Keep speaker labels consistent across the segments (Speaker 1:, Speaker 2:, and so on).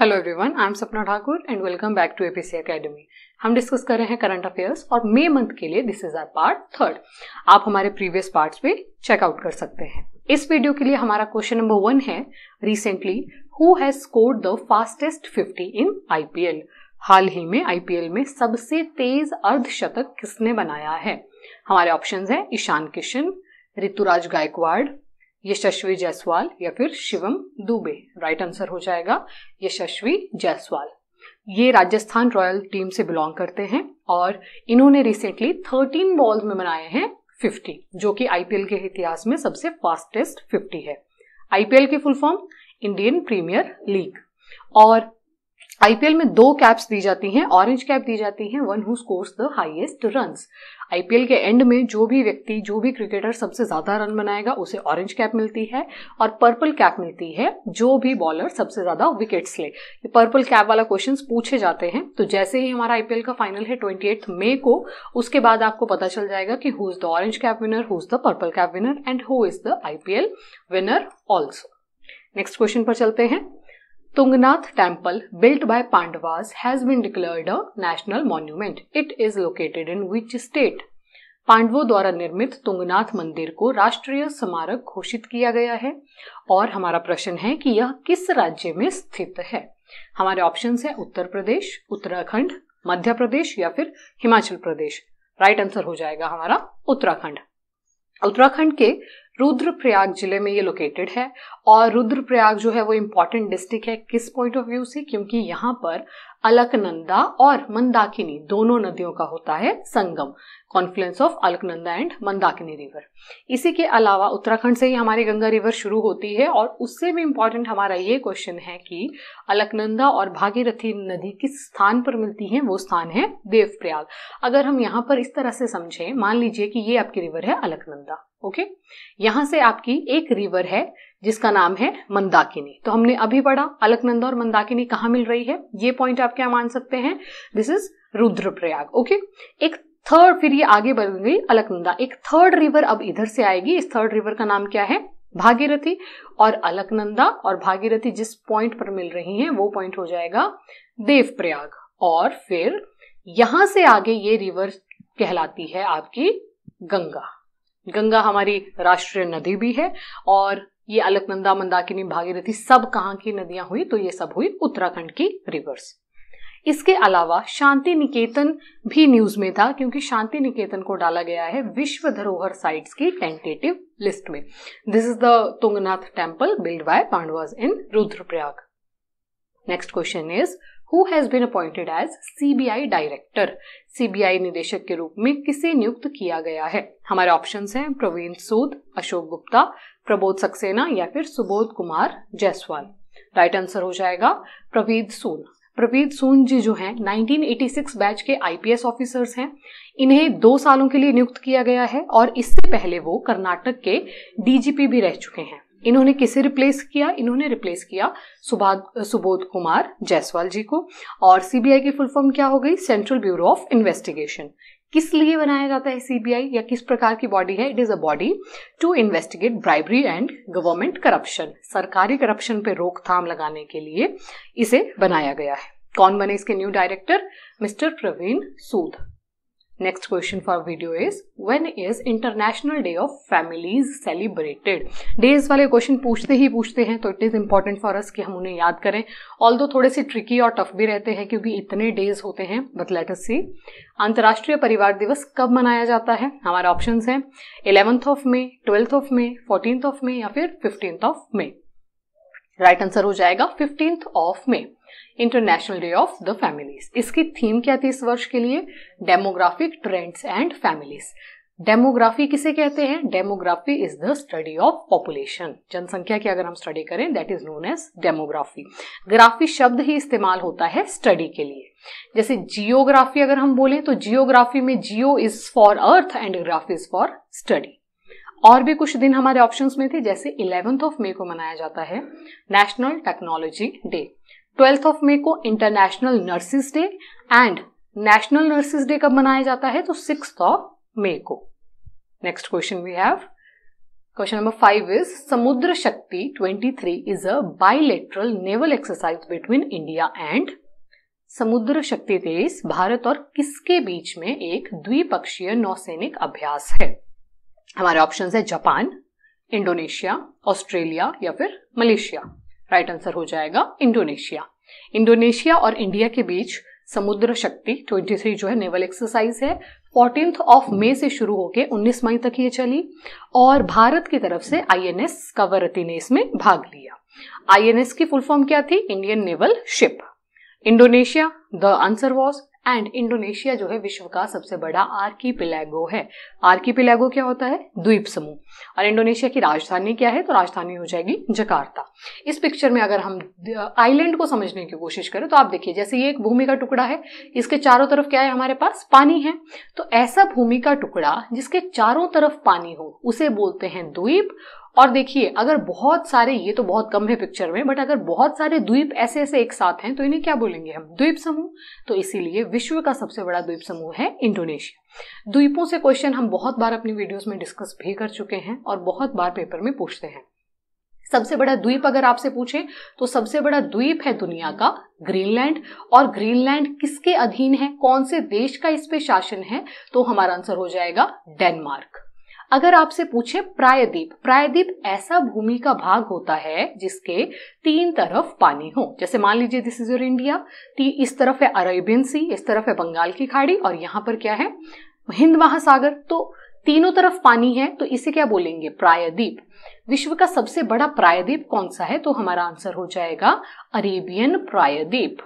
Speaker 1: Hello everyone I am Sapna Thakur and welcome back to APC academy हम discuss कर रहे हैं करंट अफेयर्स और मे मंथ के लिए this is our part third आप हमारे प्रीवियस पार्ट्स भी चेकआउट कर सकते हैं इस वीडियो के लिए हमारा क्वेश्चन नंबर वन है recently who has scored the fastest fifty in IPL हाल ही में आईपीएल में सबसे तेज अर्धशतक किसने बनाया है हमारे ऑप्शन है ईशान किशन ऋतुराज गायकवाड़ यशस्वी जायसवाल या फिर शिवम दुबे राइट आंसर हो जाएगा यशस्वी जायसवाल ये राजस्थान रॉयल टीम से बिलोंग करते हैं और इन्होंने रिसेंटली 13 बॉल्स में बनाए हैं 50 जो कि आईपीएल के इतिहास में सबसे फास्टेस्ट 50 है आईपीएल के full form Indian premier league और आईपीएल में दो कैप्स दी जाती हैं ऑरेंज कैप दी जाती है one who scores the highest run IPL के एंड में जो भी व्यक्ति जो भी क्रिकेटर सबसे ज्यादा रन बनाएगा उसे ऑरेंज कैप मिलती है और पर्पल कैप मिलती है जो भी बॉलर सबसे ज्यादा विकेट्स ले ये पर्पल कैप वाला क्वेश्चन पूछे जाते हैं तो जैसे ही हमारा आईपीएल का फाइनल है ट्वेंटी मई को उसके बाद आपको पता चल जाएगा कि who is the orange cap winner who is the purple cap winner and who is the IPL winner also next question पर चलते हैं Tungnath temple built by Pandavas has been declared a national monument. It is located in which state? पांडवों द्वारा निर्मित तुंगनाथ मंदिर को राष्ट्रीय स्मारक घोषित किया गया है और हमारा प्रश्न है कि यह किस राज्य में स्थित है हमारे ऑप्शन है उत्तर प्रदेश उत्तराखंड मध्य प्रदेश या फिर हिमाचल प्रदेश राइट आंसर हो जाएगा हमारा उत्तराखंड उत्तराखंड के रुद्रप्रयाग जिले में ये लोकेटेड है और रुद्रप्रयाग जो है वो इम्पोर्टेंट डिस्ट्रिक्ट है किस पॉइंट ऑफ व्यू से क्योंकि यहाँ पर अलकनंदा और मंदाकिनी दोनों नदियों का होता है संगम confluence of Alaknanda and Mandakini river इसी के अलावा उत्तराखंड से ही हमारी गंगा रिवर शुरू होती है और उससे भी इम्पॉर्टेंट हमारा ये क्वेश्चन है कि अलकनंदा और भागीरथी नदी किस स्थान पर मिलती है वो स्थान है देवप्रयाग अगर हम यहाँ पर इस तरह से समझें मान लीजिए कि ये आपकी रिवर है अलकनंदा ओके okay? यहाँ से आपकी एक रिवर है जिसका नाम है मंदाकिनी तो हमने अभी पढ़ा अलकनंदा और मंदाकिनी कहाँ मिल रही है ये पॉइंट आप क्या मान सकते हैं this is Rudraprayag okay okay? एक थर्ड फिर ये आगे बढ़ गई अलकनंदा एक थर्ड रिवर अब इधर से आएगी इस थर्ड रिवर का नाम क्या है भागीरथी और अलकनंदा और भागीरथी जिस पॉइंट पर मिल रही हैं वो पॉइंट हो जाएगा देवप्रयाग और फिर यहां से आगे ये रिवर कहलाती है आपकी गंगा गंगा हमारी राष्ट्रीय नदी भी है और ये अलकनंदा मंदाकिनी भागीरथी सब कहाँ की नदियां हुई तो ये सब हुई उत्तराखंड की रिवर्स इसके अलावा शांति निकेतन भी न्यूज में था क्योंकि शांति निकेतन को डाला गया है विश्व धरोहर साइट्स की टेंटेटिव लिस्ट में this is the Tungnath temple build by Pandavas in Rudraprayag next question is who has been appointed as CBI director CBI निदेशक के रूप में किसे नियुक्त किया गया है हमारे ऑप्शन हैं प्रवीण सूद अशोक गुप्ता प्रबोध सक्सेना या फिर सुबोध कुमार जायसवाल राइट आंसर हो जाएगा प्रवीण सूद प्रवीद सोन जी जो हैं 1986 बैच के आईपीएस ऑफिसर्स हैं इन्हें दो सालों के लिए नियुक्त किया गया है और इससे पहले वो कर्नाटक के डीजीपी भी रह चुके हैं इन्होंने किसे रिप्लेस किया इन्होंने रिप्लेस किया सुबोध कुमार जायसवाल जी को और सीबीआई की फुल फॉर्म क्या हो गई सेंट्रल ब्यूरो ऑफ इन्वेस्टिगेशन किस लिए बनाया जाता है सीबीआई या किस प्रकार की बॉडी है it is a body to investigate bribery and government corruption सरकारी करप्शन पे रोकथाम लगाने के लिए इसे बनाया गया है कौन बने इसके new director mister Praveen Sood next question for video is when is international day of families celebrated days वाले क्वेश्चन पूछते ही पूछते हैं तो it is important for us कि हम उन्हें याद करें ऑल दो थोड़े से ट्रिकी और टफ भी रहते हैं क्योंकि इतने डेज होते हैं बट लेट अस सी अंतर्राष्ट्रीय परिवार दिवस कब मनाया जाता है हमारे ऑप्शन है eleventh of May twelfth of May fourteen of May या फिर fifteenth of May right answer हो जाएगा fifteenth of May international day of the families इसकी थीम क्या थी इस वर्ष के लिए demographic trends and families demography किसे कहते हैं demography is the study of population जनसंख्या की अगर हम स्टडी करें that is known as demography graphy शब्द ही इस्तेमाल होता है स्टडी के लिए जैसे जियोग्राफी अगर हम बोलें तो जियोग्राफी में geo is for earth and graphy is for study और भी कुछ दिन हमारे ऑप्शंस में थे जैसे इलेवेंथ ऑफ मे को मनाया जाता है national technology day twelfth of May को international nurses day and national nurses day कब मनाया जाता है तो सिक्स ऑफ मे को next question we have question number five is Samudra Shakti 23 is a bilateral naval exercise between India and Samudra Shakti तेईस भारत और किसके बीच में एक द्विपक्षीय नौसैनिक अभ्यास है हमारे ऑप्शन है जापान इंडोनेशिया ऑस्ट्रेलिया या फिर मलेशिया राइट आंसर हो जाएगा इंडोनेशिया इंडोनेशिया और इंडिया के बीच समुद्र शक्ति 23 जो है नेवल एक्सरसाइज है फोर्टीन ऑफ मई से शुरू होकर 19 मई तक ये चली और भारत की तरफ से आईएनएस कावरती ने इसमें भाग लिया आईएनएस की फुल फॉर्म क्या थी Indian naval ship Indonesia the answer was and Indonesia जो है विश्व का सबसे बड़ा आर्की पिलैगो है आर्की पिलैगो क्या होता है द्वीप समूह और इंडोनेशिया की राजधानी क्या है तो राजधानी हो जाएगी जकार्ता इस पिक्चर में अगर हम आइलैंड को समझने की कोशिश करें तो आप देखिए जैसे ये एक भूमि का टुकड़ा है इसके चारों तरफ क्या है हमारे पास पानी है तो ऐसा भूमि का टुकड़ा जिसके चारों तरफ पानी हो उसे बोलते हैं द्वीप और देखिए अगर बहुत सारे ये तो बहुत कम है पिक्चर में बट अगर बहुत सारे द्वीप ऐसे ऐसे एक साथ हैं तो इन्हें क्या बोलेंगे हम द्वीप समूह तो इसीलिए विश्व का सबसे बड़ा द्वीप समूह है इंडोनेशिया द्वीपों से क्वेश्चन हम बहुत बार अपनी वीडियोस में डिस्कस भी कर चुके हैं और बहुत बार पेपर में पूछते हैं सबसे बड़ा द्वीप अगर आपसे पूछे तो सबसे बड़ा द्वीप है दुनिया का ग्रीनलैंड और ग्रीनलैंड किसके अधीन है कौन से देश का इस पे शासन है तो हमारा आंसर हो जाएगा डेनमार्क अगर आपसे पूछे प्रायद्वीप प्रायद्वीप ऐसा भूमि का भाग होता है जिसके तीन तरफ पानी हो जैसे मान लीजिए दिस इज योर इंडिया इस तरफ है अरेबियन सी इस तरफ है बंगाल की खाड़ी और यहां पर क्या है हिंद महासागर तो तीनों तरफ पानी है तो इसे क्या बोलेंगे प्रायद्वीप विश्व का सबसे बड़ा प्रायद्वीप कौन सा है तो हमारा आंसर हो जाएगा अरेबियन प्रायद्वीप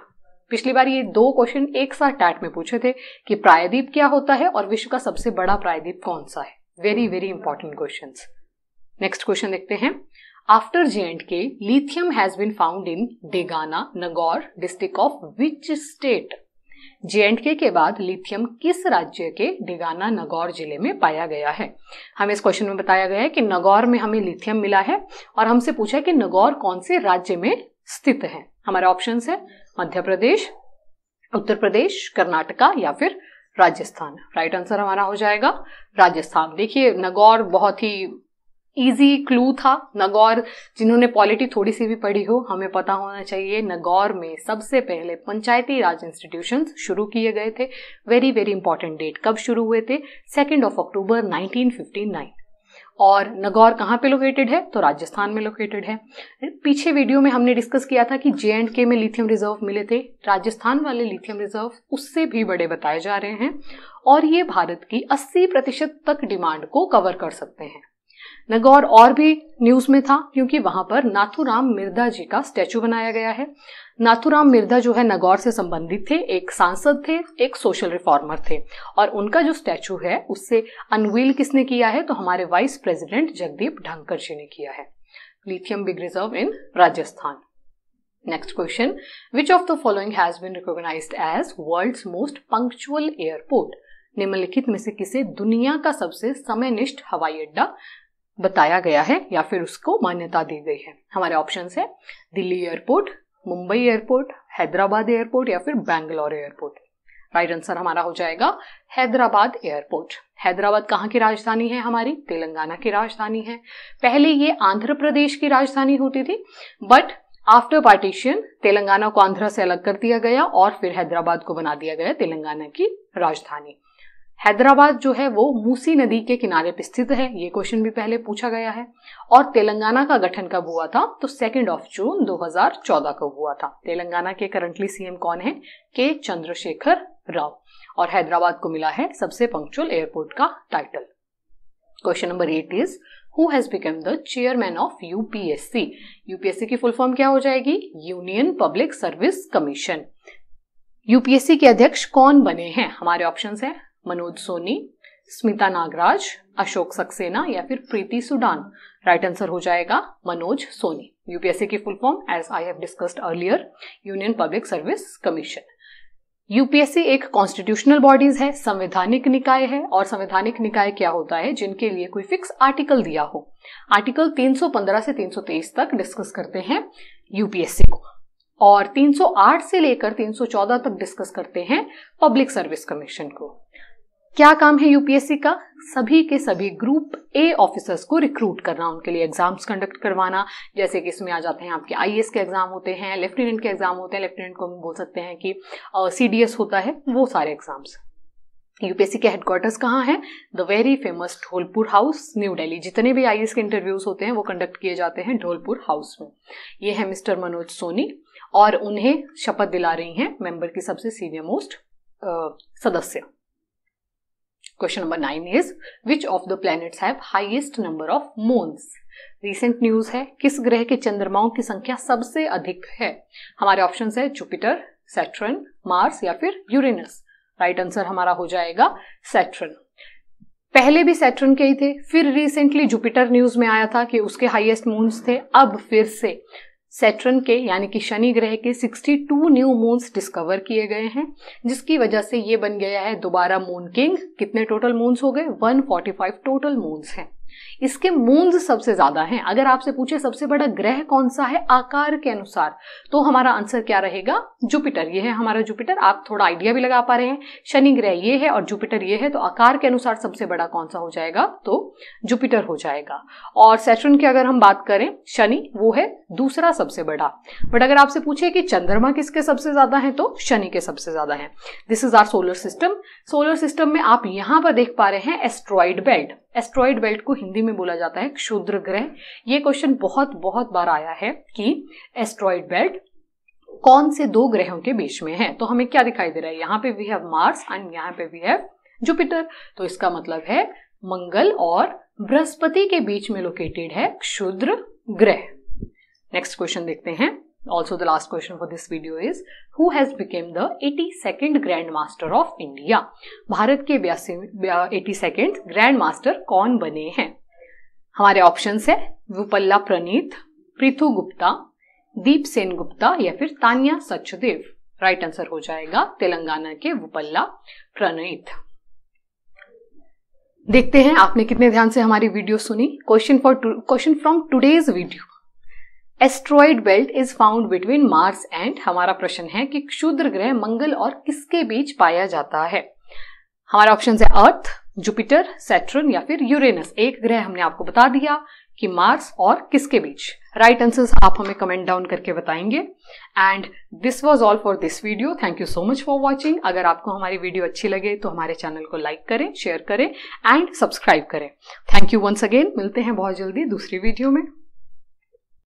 Speaker 1: पिछली बार ये दो क्वेश्चन एक साथ टैट में पूछे थे कि प्रायद्वीप क्या होता है और विश्व का सबसे बड़ा प्रायद्वीप कौन सा है very very important question next question देखते हैं after J and K lithium has been found in Degana Nagaur district of which state J and K के बाद लिथियम किस राज्य के डेगाना नगौर जिले में पाया गया है हमें इस क्वेश्चन में बताया गया है कि नगौर में हमें लिथियम मिला है और हमसे पूछा है कि नगौर कौन से राज्य में स्थित है हमारे ऑप्शन है मध्य प्रदेश उत्तर प्रदेश कर्नाटका या फिर राजस्थान राइट आंसर हमारा हो जाएगा राजस्थान देखिए नगौर बहुत ही इजी क्लू था नगौर जिन्होंने पॉलिटी थोड़ी सी भी पढ़ी हो हमें पता होना चाहिए नगौर में सबसे पहले पंचायती राज इंस्टीट्यूशन शुरू किए गए थे वेरी वेरी इंपॉर्टेंट डेट कब शुरू हुए थे सेकेंड ऑफ अक्टूबर नाइनटीन और नगौर कहाँ पे लोकेटेड है तो राजस्थान में लोकेटेड है पीछे वीडियो में हमने डिस्कस किया था कि जे एंड के में लिथियम रिजर्व मिले थे राजस्थान वाले लिथियम रिजर्व उससे भी बड़े बताए जा रहे हैं और ये भारत की 80 प्रतिशत तक डिमांड को कवर कर सकते हैं नगौर और भी न्यूज में था क्योंकि वहां पर नाथुराम मिर्धा जी का स्टैचू बनाया गया है नाथुराम मिर्धा जो है नगौर से संबंधित थे एक सांसद थे एक सोशल रिफॉर्मर थे और उनका जो स्टैचू है उससे अनवील किसने किया है तो हमारे वाइस प्रेसिडेंट जगदीप ढंकर जी ने किया है lithium big reserve in Rajasthan next question which of the following has been recognized as world most punctual airport निम्नलिखित में से किसे दुनिया का सबसे समयनिष्ठ हवाई अड्डा बताया गया है या फिर उसको मान्यता दी गई है हमारे ऑप्शन है Delhi airport Mumbai airport Hyderabad airport या फिर बैंगलोर एयरपोर्ट राइट आंसर हमारा हो जाएगा हैदराबाद एयरपोर्ट हैदराबाद कहाँ की राजधानी है हमारी तेलंगाना की राजधानी है पहले ये आंध्र प्रदेश की राजधानी होती थी बट आफ्टर पार्टीशन तेलंगाना को आंध्र से अलग कर दिया गया और फिर हैदराबाद को बना दिया गया तेलंगाना की राजधानी हैदराबाद जो है वो मूसी नदी के किनारे पर स्थित है ये क्वेश्चन भी पहले पूछा गया है और तेलंगाना का गठन कब हुआ था तो सेकेंड ऑफ जून 2014 को हुआ था तेलंगाना के करंटली सीएम कौन है के चंद्रशेखर राव और हैदराबाद को मिला है सबसे पंक्चुअल एयरपोर्ट का title question number eight is who has become the chairman of UPSC UPSC की फुल फॉर्म क्या हो जाएगी union public service commission UPSC के अध्यक्ष कौन बने हैं हमारे ऑप्शन है मनोज सोनी स्मिता नागराज अशोक सक्सेना या फिर प्रीति सुडान राइट आंसर हो जाएगा मनोज सोनी यूपीएससी की full form as I have discussed earlier union public service commission UPSC एक कॉन्स्टिट्यूशनल बॉडीज है संवैधानिक निकाय है और संवैधानिक निकाय क्या होता है जिनके लिए कोई फिक्स आर्टिकल दिया हो आर्टिकल 315 से 323 तक डिस्कस करते हैं यूपीएससी को और 308 से लेकर 314 तक डिस्कस करते हैं पब्लिक सर्विस कमीशन को क्या काम है यूपीएससी का सभी के सभी ग्रुप ए ऑफिसर्स को रिक्रूट करना उनके लिए एग्जाम्स कंडक्ट करवाना जैसे कि इसमें आ जाते हैं आपके आई के एग्जाम होते हैं लेफ्टिनेंट के एग्जाम होते हैं लेफ्टिनेंट को हम बोल सकते हैं कि सी uh, होता है वो सारे एग्जाम्स यूपीएससी के हेडक्वार्टर्स कहाँ हैं the very famous Dholpur house new Delhi जितने भी आई के इंटरव्यूज होते हैं वो कंडक्ट किए जाते हैं ढोलपुर हाउस में ये है मिस्टर मनोज सोनी और उन्हें शपथ दिला रही हैं मेंबर की सबसे सीनियर मोस्ट सदस्य question number nine is which of the planets have highest number of moons? Recent news है किस ग्रह के चंद्रमाओं की संख्या सबसे अधिक है हमारे ऑप्शन है जुपिटर सेट्रन मार्स या फिर यूरेनस राइट आंसर हमारा हो जाएगा सेट्रन पहले भी सेट्रन के ही थे फिर रिसेंटली जुपिटर न्यूज में आया था कि उसके हाईएस्ट मून्स थे अब फिर से सेट्रन के यानी कि शनि ग्रह के 62 न्यू मून्स डिस्कवर किए गए हैं जिसकी वजह से ये बन गया है दोबारा मून किंग कितने टोटल मून्स हो गए 145 टोटल मून्स हैं इसके मून्स सबसे ज्यादा हैं अगर आपसे पूछे सबसे बड़ा ग्रह कौन सा है आकार के अनुसार तो हमारा आंसर क्या रहेगा जुपिटर ये है हमारा जुपिटर आप थोड़ा आइडिया भी लगा पा रहे हैं शनि ग्रह ये है और जुपिटर ये है तो आकार के अनुसार सबसे बड़ा कौन सा हो जाएगा तो जुपिटर हो जाएगा और सेशन की अगर हम बात करें शनि वो है दूसरा सबसे बड़ा बट अगर आपसे पूछे कि चंद्रमा किसके सबसे ज्यादा है तो शनि के सबसे ज्यादा है this is our solar system solar system में आप यहां पर देख पा रहे हैं एस्ट्रॉइड बेल्ट एस्ट्रॉइड बेल्ट को हिंदी में बोला जाता है क्षुद्र ग्रह ये क्वेश्चन बहुत बहुत बार आया है कि एस्ट्रॉइड बेल्ट कौन से दो ग्रहों के बीच में है तो हमें क्या दिखाई दे रहा है यहाँ पे वी हैव मार्स एंड यहाँ पे वी हैव जुपिटर तो इसका मतलब है मंगल और बृहस्पति के बीच में लोकेटेड है क्षुद्र ग्रह नेक्स्ट क्वेश्चन देखते हैं the last question for this video is who has become the eighty second grand master of India भारत के एटी सेकेंड ग्रैंड मास्टर कौन बने हैं हमारे ऑप्शन है विपल्ला प्रणीत प्रीथु गुप्ता दीप सेन गुप्ता या फिर तानिया सचदेव राइट आंसर हो जाएगा तेलंगाना के विपल्ला प्रणीत देखते हैं आपने कितने ध्यान से हमारी वीडियो सुनी question for question from today's video asteroid belt is found between Mars and हमारा प्रश्न है कि क्षुद्र ग्रह मंगल और किसके बीच पाया जाता है हमारे ऑप्शन है अर्थ जुपिटर सेट्रन या फिर यूरेनस एक ग्रह हमने आपको बता दिया कि मार्स और किसके बीच राइट right आंसर आप हमें कमेंट डाउन करके बताएंगे and this was all for this video thank you so much for watching अगर आपको हमारी वीडियो अच्छी लगे तो हमारे चैनल को लाइक करें शेयर करें एंड सब्सक्राइब करें थैंक यू वंस अगेन मिलते हैं बहुत जल्दी दूसरी वीडियो में